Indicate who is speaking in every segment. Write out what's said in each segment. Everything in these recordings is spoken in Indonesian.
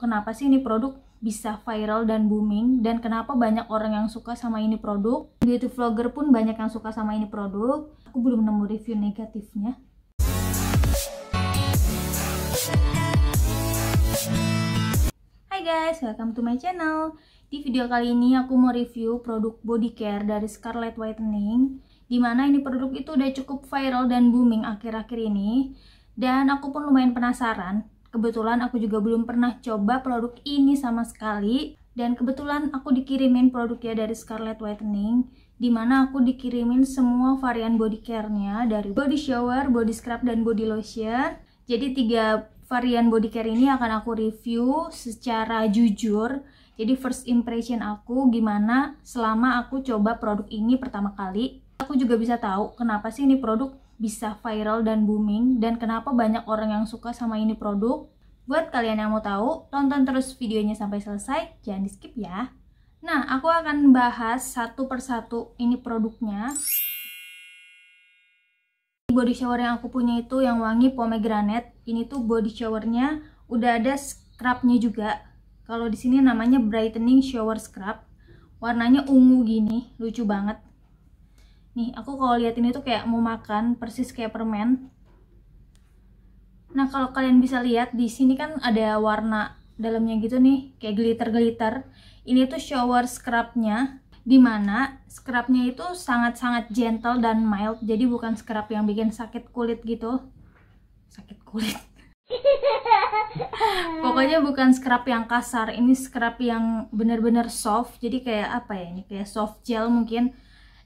Speaker 1: kenapa sih ini produk bisa viral dan booming dan kenapa banyak orang yang suka sama ini produk beauty vlogger pun banyak yang suka sama ini produk aku belum nemu review negatifnya Hai guys, welcome to my channel di video kali ini aku mau review produk body care dari Scarlett Whitening dimana ini produk itu udah cukup viral dan booming akhir-akhir ini dan aku pun lumayan penasaran Kebetulan aku juga belum pernah coba produk ini sama sekali dan kebetulan aku dikirimin produknya dari Scarlett Whitening dimana aku dikirimin semua varian body care-nya dari body shower, body scrub, dan body lotion jadi tiga varian body care ini akan aku review secara jujur jadi first impression aku gimana selama aku coba produk ini pertama kali aku juga bisa tahu kenapa sih ini produk bisa viral dan booming dan kenapa banyak orang yang suka sama ini produk. Buat kalian yang mau tahu, tonton terus videonya sampai selesai, jangan di skip ya. Nah, aku akan bahas satu persatu ini produknya. Body shower yang aku punya itu yang wangi pomegranate. Ini tuh body showernya udah ada scrubnya juga. Kalau di sini namanya brightening shower scrub. Warnanya ungu gini, lucu banget. Nih, aku kalau lihat ini tuh kayak mau makan, persis kayak permen. Nah, kalau kalian bisa lihat di sini kan ada warna dalamnya gitu nih, kayak glitter-glitter. Ini tuh shower scrubnya, dimana scrubnya itu sangat-sangat gentle dan mild, jadi bukan scrub yang bikin sakit kulit gitu. Sakit kulit. Pokoknya bukan scrub yang kasar, ini scrub yang bener-bener soft, jadi kayak apa ya ini, kayak soft gel mungkin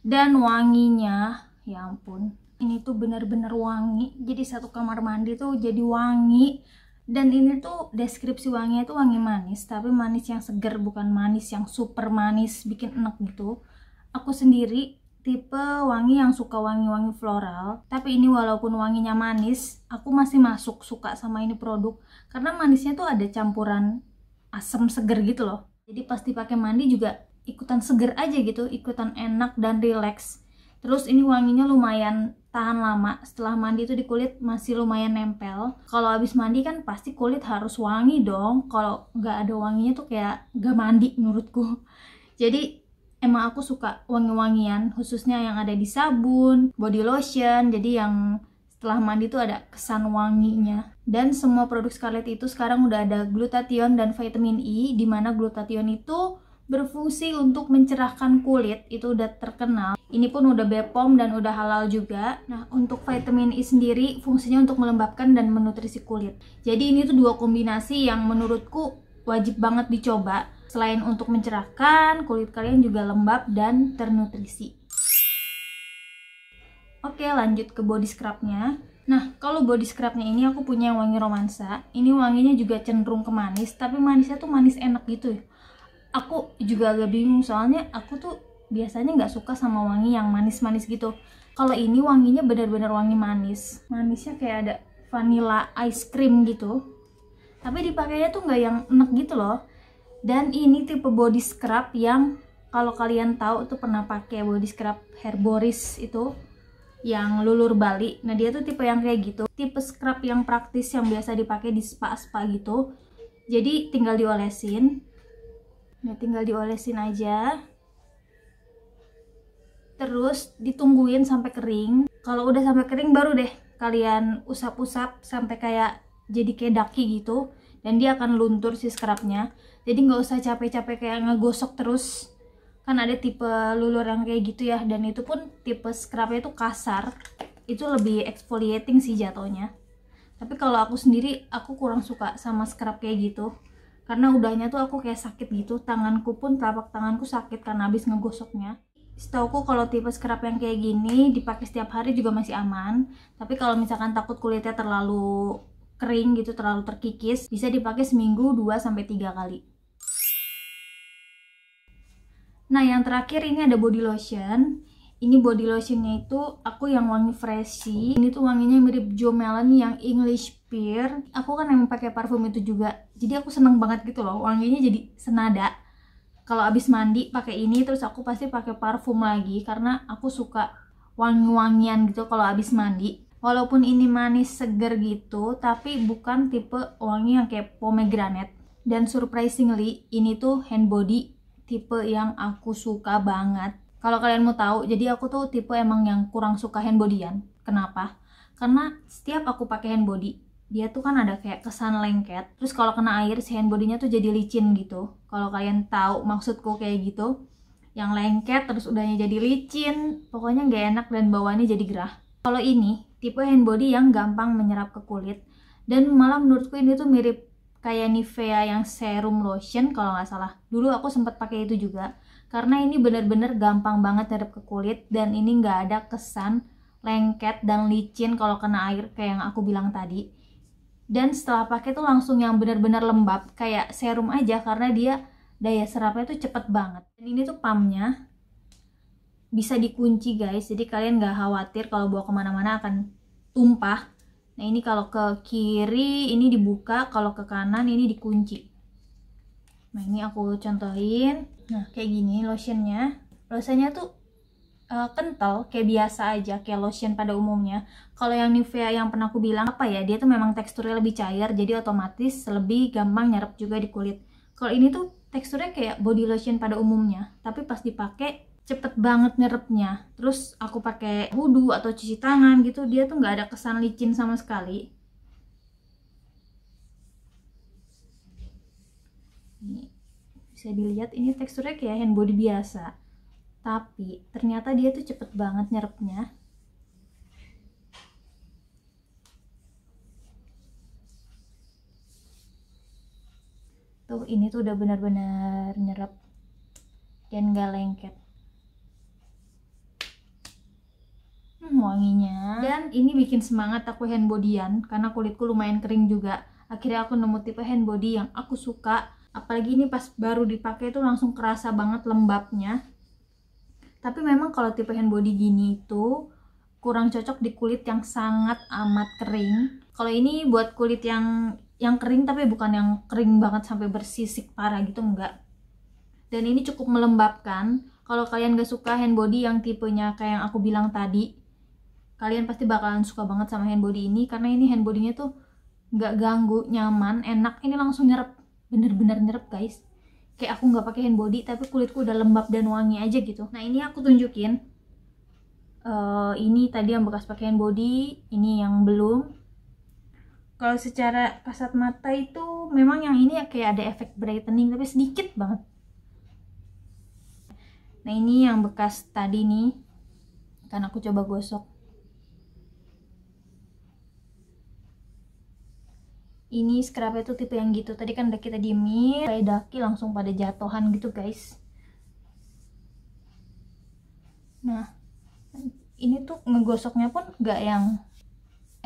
Speaker 1: dan wanginya ya ampun ini tuh bener-bener wangi jadi satu kamar mandi tuh jadi wangi dan ini tuh deskripsi wanginya tuh wangi manis tapi manis yang seger bukan manis yang super manis bikin enak gitu aku sendiri tipe wangi yang suka wangi-wangi floral tapi ini walaupun wanginya manis aku masih masuk suka sama ini produk karena manisnya tuh ada campuran asam seger gitu loh jadi pasti pakai mandi juga ikutan seger aja gitu ikutan enak dan relax terus ini wanginya lumayan tahan lama setelah mandi itu di kulit masih lumayan nempel kalau habis mandi kan pasti kulit harus wangi dong kalau nggak ada wanginya tuh kayak nggak mandi menurutku jadi emang aku suka wangi-wangian khususnya yang ada di sabun body lotion jadi yang setelah mandi tuh ada kesan wanginya. Dan semua produk Scarlett itu sekarang udah ada glutathione dan vitamin E, dimana glutathione itu berfungsi untuk mencerahkan kulit itu udah terkenal ini pun udah Bepom dan udah halal juga nah untuk vitamin E sendiri fungsinya untuk melembabkan dan menutrisi kulit jadi ini tuh dua kombinasi yang menurutku wajib banget dicoba selain untuk mencerahkan kulit kalian juga lembab dan ternutrisi Oke lanjut ke body scrubnya Nah, kalau body scrubnya ini aku punya yang wangi romansa. Ini wanginya juga cenderung ke manis, tapi manisnya tuh manis enak gitu ya aku juga agak bingung soalnya aku tuh biasanya nggak suka sama wangi yang manis-manis gitu kalau ini wanginya benar-benar wangi manis manisnya kayak ada vanilla ice cream gitu tapi dipakainya tuh nggak yang enak gitu loh dan ini tipe body scrub yang kalau kalian tahu tuh pernah pakai body scrub Herboris itu yang lulur Bali. Nah, dia tuh tipe yang kayak gitu. Tipe scrub yang praktis yang biasa dipakai di spa-spa gitu. Jadi tinggal diolesin Nah, tinggal diolesin aja. Terus ditungguin sampai kering. Kalau udah sampai kering baru deh kalian usap-usap sampai kayak jadi kayak daki gitu dan dia akan luntur si scrubnya jadi nggak usah capek-capek kayak ngegosok terus kan ada tipe lulur yang kayak gitu ya dan itu pun tipe scrubnya itu kasar itu lebih exfoliating sih jatuhnya tapi kalau aku sendiri aku kurang suka sama scrub kayak gitu karena udahnya tuh aku kayak sakit gitu tanganku pun telapak tanganku sakit karena habis ngegosoknya setauku kalau tipe scrub yang kayak gini dipakai setiap hari juga masih aman tapi kalau misalkan takut kulitnya terlalu kering gitu terlalu terkikis bisa dipakai seminggu 2 3 kali nah yang terakhir ini ada body lotion ini body lotionnya itu aku yang wangi freshy ini tuh wanginya mirip Jo Malone yang English Pear aku kan emang pakai parfum itu juga jadi aku seneng banget gitu loh wanginya jadi senada kalau abis mandi pakai ini terus aku pasti pakai parfum lagi karena aku suka wangi-wangian gitu kalau abis mandi walaupun ini manis seger gitu tapi bukan tipe wangi yang kayak pomegranate dan surprisingly ini tuh hand body tipe yang aku suka banget kalau kalian mau tahu, jadi aku tuh tipe emang yang kurang suka hand bodyan. Kenapa? Karena setiap aku pakai hand body, dia tuh kan ada kayak kesan lengket. Terus kalau kena air, si bodynya tuh jadi licin gitu. Kalau kalian tahu maksudku kayak gitu, yang lengket terus udahnya jadi licin pokoknya nggak enak dan bawaannya jadi gerah kalau ini tipe hand body yang gampang menyerap ke kulit dan malah menurutku ini tuh mirip kayak Nivea yang serum lotion kalau nggak salah dulu aku sempat pakai itu juga karena ini benar-benar gampang banget nyerap ke kulit dan ini nggak ada kesan lengket dan licin kalau kena air kayak yang aku bilang tadi dan setelah pakai tuh langsung yang benar-benar lembab kayak serum aja karena dia daya serapnya tuh cepet banget dan ini tuh pumpnya bisa dikunci guys jadi kalian nggak khawatir kalau bawa kemana-mana akan tumpah nah ini kalau ke kiri ini dibuka kalau ke kanan ini dikunci nah ini aku contohin nah kayak gini lotionnya lotionnya tuh uh, kental kayak biasa aja kayak lotion pada umumnya kalau yang Nivea yang pernah aku bilang apa ya dia tuh memang teksturnya lebih cair jadi otomatis lebih gampang nyerap juga di kulit kalau ini tuh teksturnya kayak body lotion pada umumnya tapi pas dipakai cepet banget nyerapnya terus aku pakai wudhu atau cuci tangan gitu dia tuh nggak ada kesan licin sama sekali saya dilihat ini teksturnya kayak hand body biasa tapi ternyata dia tuh cepet banget nyerapnya tuh ini tuh udah benar-benar nyerap dan gak lengket hmm, wanginya dan ini bikin semangat aku hand bodyan karena kulitku lumayan kering juga akhirnya aku nemu tipe hand body yang aku suka apalagi ini pas baru dipakai itu langsung kerasa banget lembabnya tapi memang kalau tipe hand body gini itu kurang cocok di kulit yang sangat amat kering kalau ini buat kulit yang yang kering tapi bukan yang kering banget sampai bersisik parah gitu enggak dan ini cukup melembabkan kalau kalian gak suka hand body yang tipenya kayak yang aku bilang tadi kalian pasti bakalan suka banget sama hand body ini karena ini hand bodinya tuh nggak ganggu nyaman enak ini langsung nyerap bener-bener nyerep guys kayak aku nggak pakai hand body tapi kulitku udah lembab dan wangi aja gitu nah ini aku tunjukin uh, ini tadi yang bekas pakai hand body ini yang belum kalau secara kasat mata itu memang yang ini ya kayak ada efek brightening tapi sedikit banget nah ini yang bekas tadi nih kan aku coba gosok ini scrubnya tuh tipe yang gitu tadi kan udah kita diemin kayak daki langsung pada jatuhan gitu guys nah ini tuh ngegosoknya pun gak yang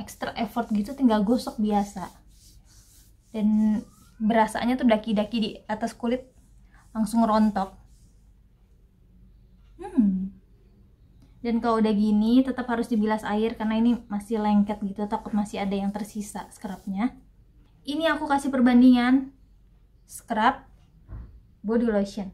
Speaker 1: extra effort gitu tinggal gosok biasa dan berasanya tuh daki-daki di atas kulit langsung rontok hmm dan kalau udah gini tetap harus dibilas air karena ini masih lengket gitu takut masih ada yang tersisa scrubnya ini aku kasih perbandingan scrub body lotion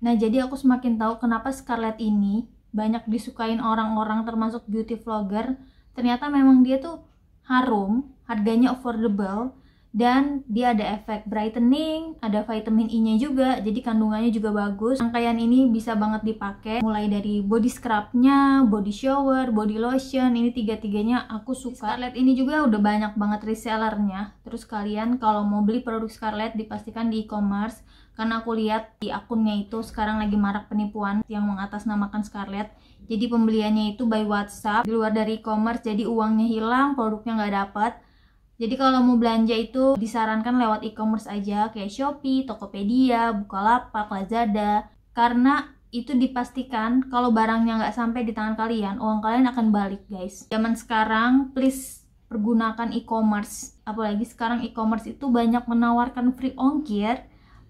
Speaker 1: Nah, jadi aku semakin tahu kenapa Scarlett ini banyak disukain orang-orang termasuk beauty vlogger. Ternyata memang dia tuh harum, harganya affordable, dan dia ada efek brightening, ada vitamin E-nya juga, jadi kandungannya juga bagus. Rangkaian ini bisa banget dipakai, mulai dari body scrubnya, body shower, body lotion, ini tiga-tiganya aku suka. Scarlett ini juga udah banyak banget resellernya, terus kalian kalau mau beli produk Scarlett dipastikan di e-commerce, karena aku lihat di akunnya itu sekarang lagi marak penipuan yang mengatasnamakan Scarlett. Jadi pembeliannya itu by WhatsApp, di luar dari e-commerce, jadi uangnya hilang, produknya nggak dapat jadi kalau mau belanja itu disarankan lewat e-commerce aja kayak Shopee, Tokopedia, Bukalapak, Lazada. Karena itu dipastikan kalau barangnya nggak sampai di tangan kalian, uang kalian akan balik guys. Zaman sekarang please pergunakan e-commerce. Apalagi sekarang e-commerce itu banyak menawarkan free ongkir.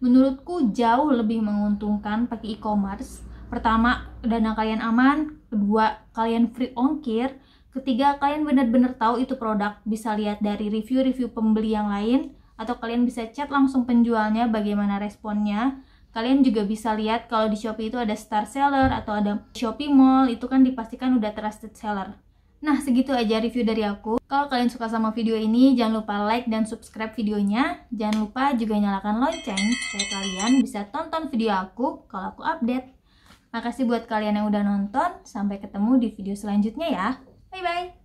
Speaker 1: Menurutku jauh lebih menguntungkan pakai e-commerce. Pertama, dana kalian aman. Kedua, kalian free ongkir Ketiga, kalian benar-benar tahu itu produk, bisa lihat dari review-review pembeli yang lain, atau kalian bisa chat langsung penjualnya bagaimana responnya. Kalian juga bisa lihat kalau di Shopee itu ada star seller atau ada Shopee Mall, itu kan dipastikan udah trusted seller. Nah, segitu aja review dari aku. Kalau kalian suka sama video ini, jangan lupa like dan subscribe videonya. Jangan lupa juga nyalakan lonceng supaya kalian bisa tonton video aku kalau aku update. Makasih buat kalian yang udah nonton. Sampai ketemu di video selanjutnya ya. 拜拜。